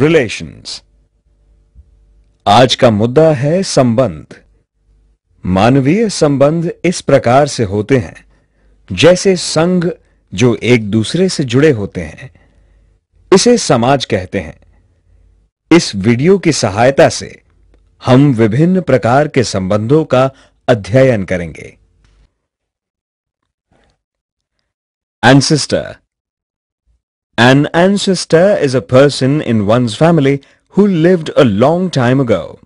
Relations आज का मुद्दा है संबंध मानवीय संबंध इस प्रकार से होते हैं जैसे संघ जो एक दूसरे से जुड़े होते हैं इसे समाज कहते हैं इस वीडियो की सहायता से हम विभिन्न प्रकार के संबंधों का अध्ययन करेंगे ancestor An ancestor is a person in one's family who lived a long time ago.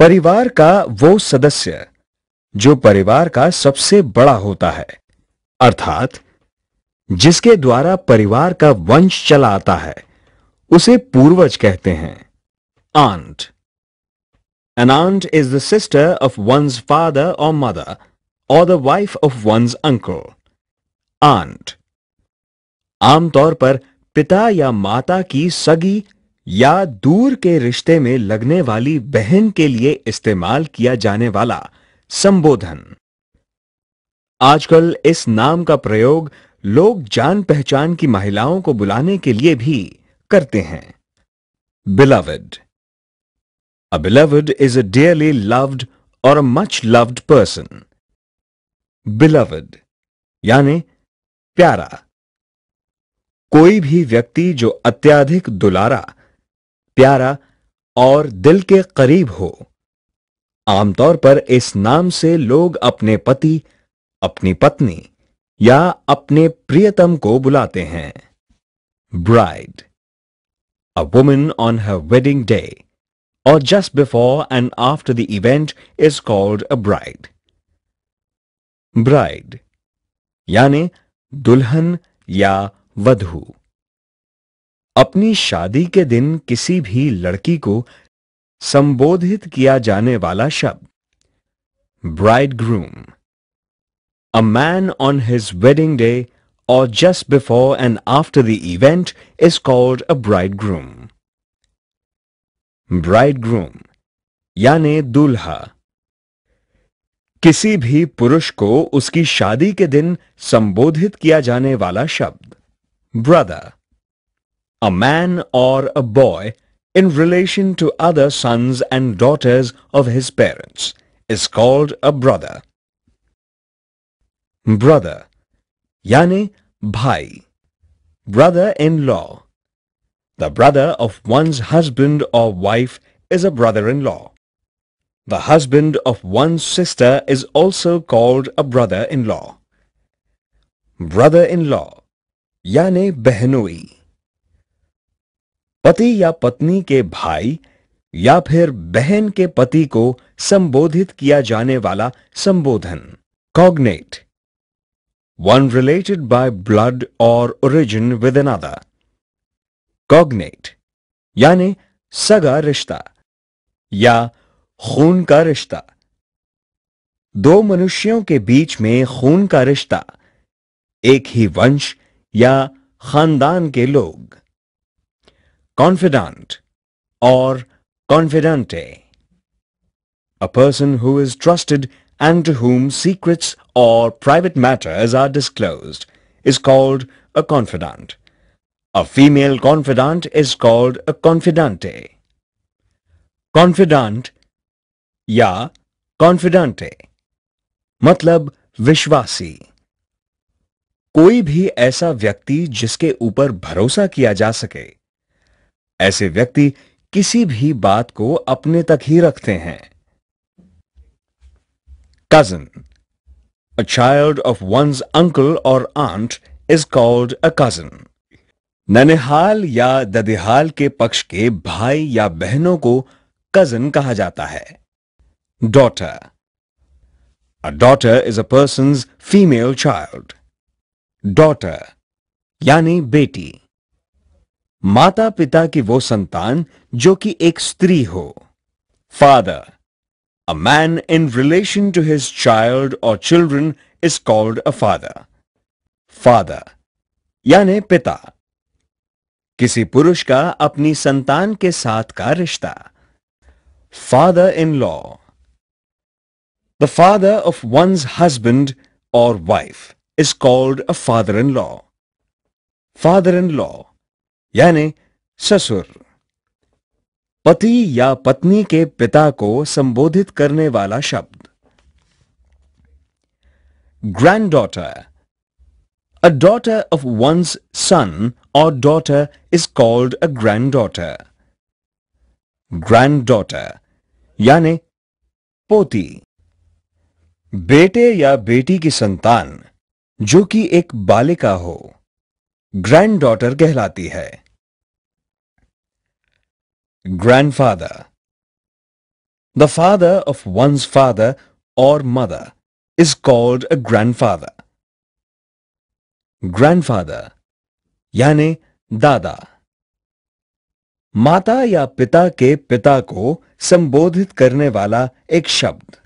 परिवार का वो सदस्य जो परिवार का सबसे बड़ा होता है अर्थात जिसके द्वारा परिवार का वंश चला आता है उसे पूर्वज कहते हैं aunt an aunt is the sister of one's father और मदर और the wife of one's uncle aunt आमतौर पर पिता या माता की सगी या दूर के रिश्ते में लगने वाली बहन के लिए इस्तेमाल किया जाने वाला संबोधन आजकल इस नाम का प्रयोग लोग जान पहचान की महिलाओं को बुलाने के लिए भी करते हैं beloved a beloved is a dearly loved और a much loved person beloved यानी प्यारा कोई भी व्यक्ति जो अत्याधिक दुलारा प्यारा और दिल के करीब हो आमतौर पर इस नाम से लोग अपने पति अपनी पत्नी या अपने प्रियतम को बुलाते हैं bride a woman on her wedding day और just before and after the event is called a bride bride यानी दुल्हन या वधु अपनी शादी के दिन किसी भी लड़की को संबोधित किया जाने वाला शब्द bridegroom a man on his wedding day और just before and after the event is called a bridegroom bridegroom यानी दूल्हा किसी भी पुरुष को उसकी शादी के दिन संबोधित किया जाने वाला शब्द brother, a man or a boy in relation to other sons and daughters of his parents is called a brother. Brother, yani bhai, brother-in-law. The brother of one's husband or wife is a brother-in-law. The husband of one's sister is also called a brother-in-law. Brother-in-law यानी बहनोई पति या पत्नी के भाई या फिर बहन के पति को संबोधित किया जाने वाला संबोधन cognate one related by blood और ओरिजिन विद अनादर कॉग्नेट यानी सगा रिश्ता या खून का रिश्ता दो मनुष्यों के बीच में खून का रिश्ता एक ही वंश या खानदान के लोग confidant or confidante a person who is trusted and to whom secrets or private matters are disclosed is called a confidant. A female confidant is called a confidante. Confidant ya confidante मतलब विश्वासी कोई भी ऐसा व्यक्ति जिसके ऊपर भरोसा किया जा सके ऐसे व्यक्ति किसी भी बात को अपने तक ही रखते हैं cousin a child of one's uncle और aunt is called a cousin ननिहाल या ददिहाल के पक्ष के भाई या बहनों को कजन कहा जाता है daughter a daughter is a person female child daughter यानी बेटी माता पिता की वो संतान जो कि एक स्त्री हो father a man in relation to his child और children is called a father father यानी पिता किसी पुरुष का अपनी संतान के साथ का रिश्ता father in law the father of one's husband और wife is called a father-in-law. Father-in-law यानी ससुर पति या पत्नी के पिता को संबोधित करने वाला शब्द granddaughter a daughter of one's son और daughter is called a granddaughter granddaughter यानी पोती बेटे या बेटी की संतान जो कि एक बालिका हो ग्रैंड डॉटर कहलाती है grandfather the father of one's father और mother is called a grandfather father यानी दादा माता या पिता के पिता को संबोधित करने वाला एक शब्द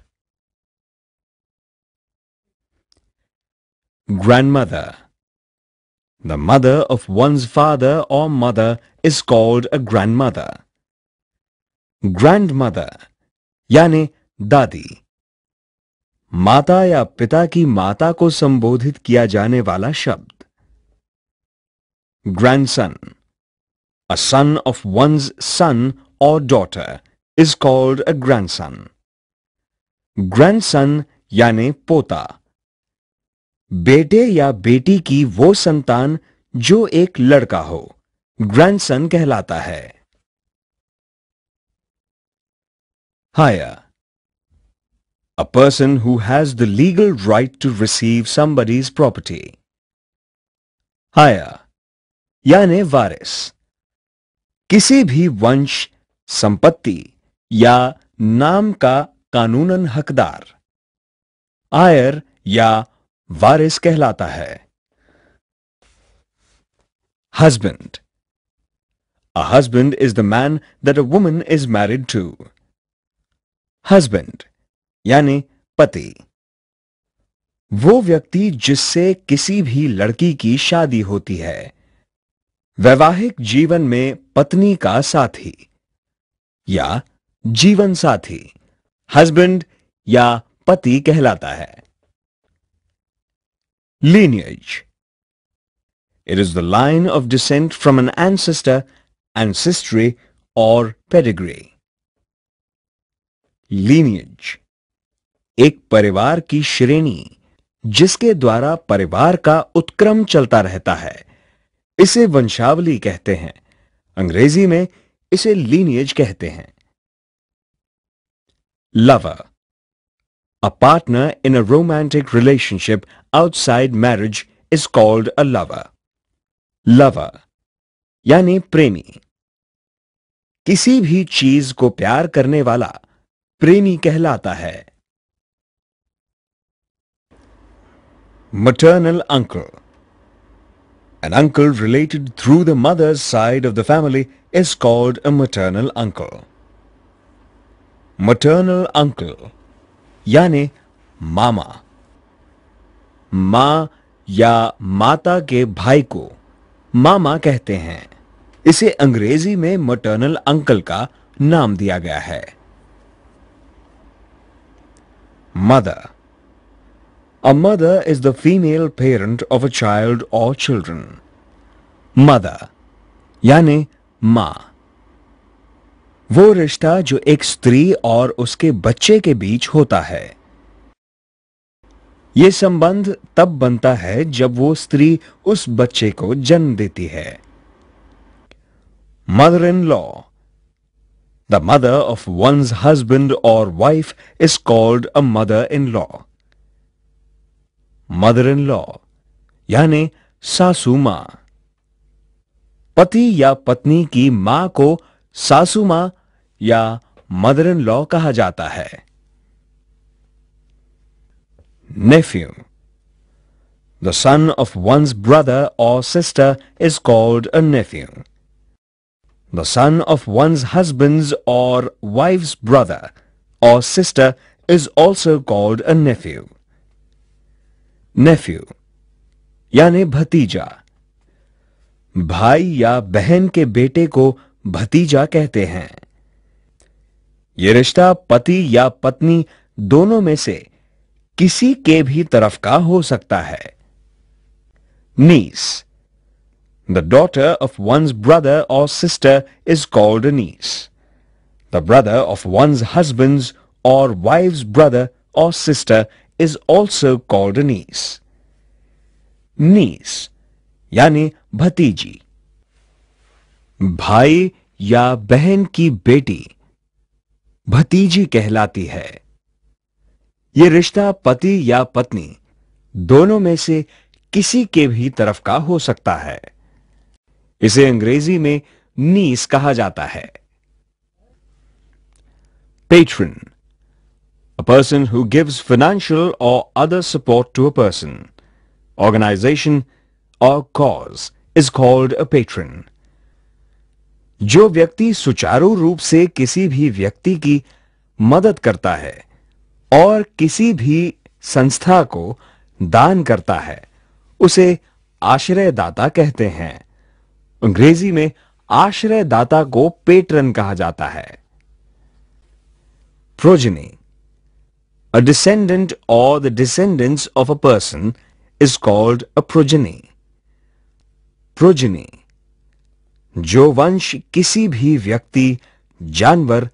grandmother. The mother of one's father or mother is called a grandmother. Grandmother यानी दादी माता या पिता की माता को संबोधित किया जाने वाला शब्द grandson a son of one's son or daughter is called a grandson grandson यानी पोता बेटे या बेटी की वो संतान जो एक लड़का हो ग्रैंडसन कहलाता है heir a person who has the legal right to receive somebody's property heir यानी वारिस किसी भी वंश संपत्ति या नाम का कानूनन हकदार आयर या वारिस कहलाता है husband a husband is the man that a woman is married to husband यानी पति वो व्यक्ति जिससे किसी भी लड़की की शादी होती है वैवाहिक जीवन में पत्नी का साथी या जीवन साथी हस्बैंड या पति कहलाता है Lineage It is the line of descent from an ancestor, ancestry or pedigree. Lineage एक परिवार की श्रेणी जिसके द्वारा परिवार का उत्क्रम चलता रहता है इसे वंशावली कहते हैं अंग्रेजी में इसे लीनियज कहते हैं lover a partner in a romantic relationship outside marriage is called a lover. Lover यानी प्रेमी किसी भी चीज को प्यार करने वाला प्रेमी कहलाता है maternal uncle. An uncle related through the mother's side of the family is called a maternal uncle. Maternal uncle, yani mama. माँ या माता के भाई को मामा कहते हैं इसे अंग्रेजी में मटर्नल अंकल का नाम दिया गया है mother a mother is the female parent of a child और चिल्ड्रन मदर यानी मां वो रिश्ता जो एक स्त्री और उसके बच्चे के बीच होता है ये संबंध तब बनता है जब वो स्त्री उस बच्चे को जन्म देती है mother in law the mother of one's husband और wife is called a mother in law mother in law यानी सासू मां पति या पत्नी की मां को सासू मां या मदर इन लॉ कहा जाता है nephew. The son of one's brother or sister is called a nephew. The son of one's husband's or wife's brother or sister is also called a nephew. Nephew यानी Bhatija भाई या बहन के बेटे को भतीजा कहते हैं ये रिश्ता पति या पत्नी दोनों में से किसी के भी तरफ का हो सकता है niece the daughter of one's brother और sister is called niece the brother of one's husband's और वाइफ ब्रदर और sister is also called niece niece यानी भतीजी भाई या बहन की बेटी भतीजी कहलाती है ये रिश्ता पति या पत्नी दोनों में से किसी के भी तरफ का हो सकता है इसे अंग्रेजी में नीस कहा जाता है patron a person who gives financial और other support to a person organisation और cause is called a patron जो व्यक्ति सुचारू रूप से किसी भी व्यक्ति की मदद करता है और किसी भी संस्था को दान करता है उसे आश्रयदाता कहते हैं अंग्रेजी में आश्रयदाता को पेटरन कहा जाता है प्रोजनी अ डिसेंडेंट और the descendants of a person is called a progeny progeny जो वंश किसी भी व्यक्ति जानवर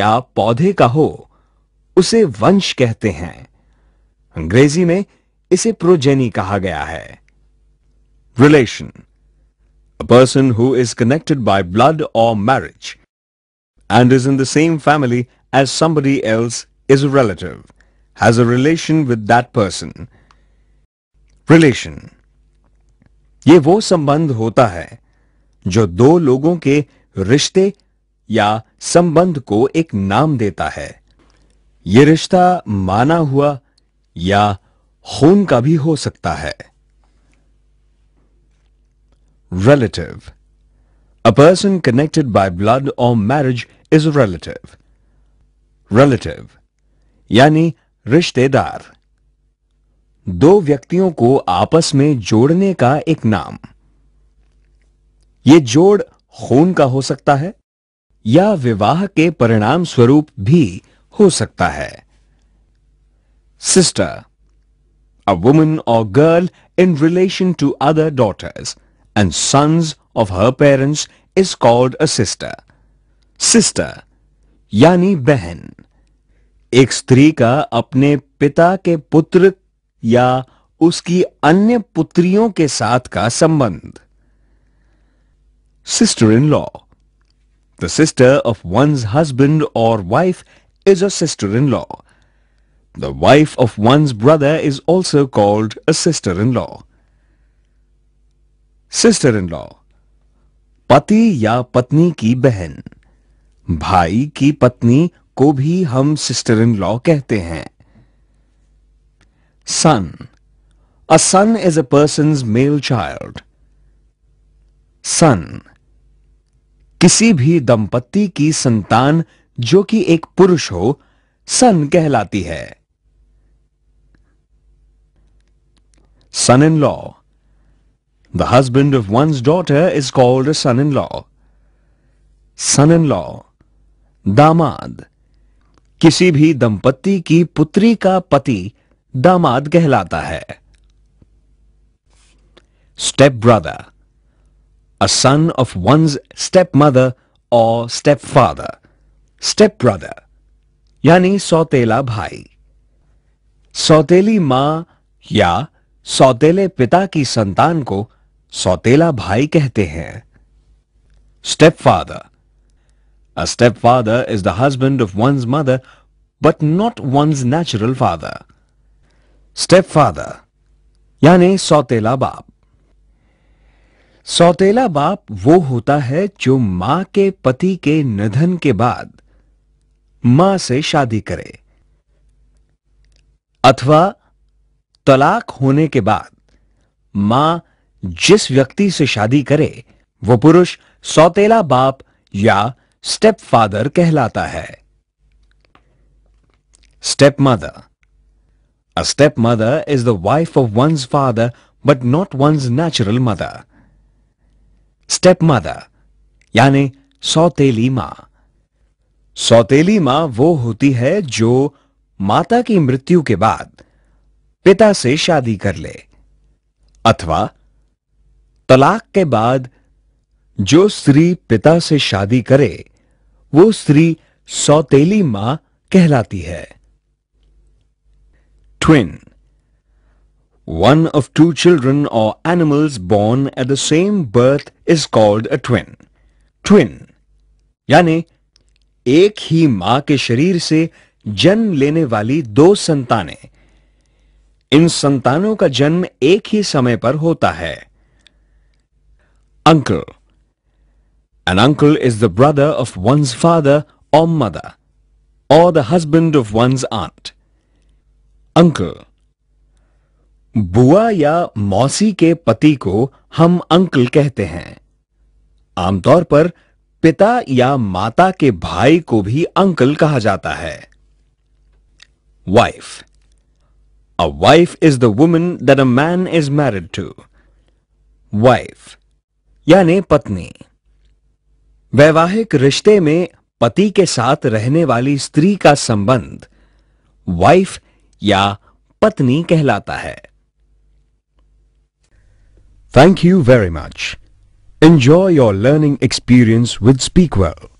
या पौधे का हो उसे वंश कहते हैं अंग्रेजी में इसे प्रोजेनी कहा गया है relation a person who is connected by blood और marriage and is in the same family as somebody else is relative has a relation with that person relation ये वो संबंध होता है जो दो लोगों के रिश्ते या संबंध को एक नाम देता है ये रिश्ता माना हुआ या खून का भी हो सकता है relative a person connected by blood और मैरिज इज रिलेटिव रिलेटिव यानी रिश्तेदार दो व्यक्तियों को आपस में जोड़ने का एक नाम ये जोड़ खून का हो सकता है या विवाह के परिणाम स्वरूप भी हो सकता है सिस्टर अ वुमन और girl in relation to other daughters and sons of her parents is called a sister sister यानी बहन एक स्त्री का अपने पिता के पुत्र या उसकी अन्य पुत्रियों के साथ का संबंध sister in law the sister of one's husband और wife is a sister-in-law. The wife of one's brother is also called a sister-in-law. Sister-in-law पति या पत्नी की बहन भाई की पत्नी को भी हम सिस्टर इन लॉ कहते हैं son a son is a person male child son किसी भी दंपत्ति की संतान जो कि एक पुरुष हो सन कहलाती है son in law the husband of one's daughter is called son in law son in law दामाद किसी भी दंपत्ति की पुत्री का पति दामाद कहलाता है stepbrother a son of one's stepmother और स्टेप फादर स्टेप ब्रदर यानी सौतेला भाई सौतेली मां या सौतेले पिता की संतान को सौतेला भाई कहते हैं stepfather a stepfather is the husband of one's mother but not one's natural father stepfather यानी सौतेला बाप सौतेला बाप वो होता है जो मां के पति के निधन के बाद मां से शादी करे अथवा तलाक होने के बाद मां जिस व्यक्ति से शादी करे वो पुरुष सौतेला बाप या स्टेप फादर कहलाता है stepmother a stepmother is the wife of one's father but not one's natural mother stepmother यानी सौतेली मां सौतेली मां वो होती है जो माता की मृत्यु के बाद पिता से शादी कर ले अथवा तलाक के बाद जो स्त्री पिता से शादी करे वो स्त्री सौतेली मां कहलाती है twin one of two children और animals born at the same birth is called a twin twin यानी एक ही मां के शरीर से जन्म लेने वाली दो संतानें इन संतानों का जन्म एक ही समय पर होता है uncle an uncle is the brother of one's father और मदर और the husband of one's aunt uncle बुआ या मौसी के पति को हम अंकल कहते हैं आमतौर पर पिता या माता के भाई को भी अंकल कहा जाता है wife a wife is the woman that a man is married to wife यानी पत्नी वैवाहिक रिश्ते में पति के साथ रहने वाली स्त्री का संबंध वाइफ या पत्नी कहलाता है thank you very much Enjoy your learning experience with Speakwell.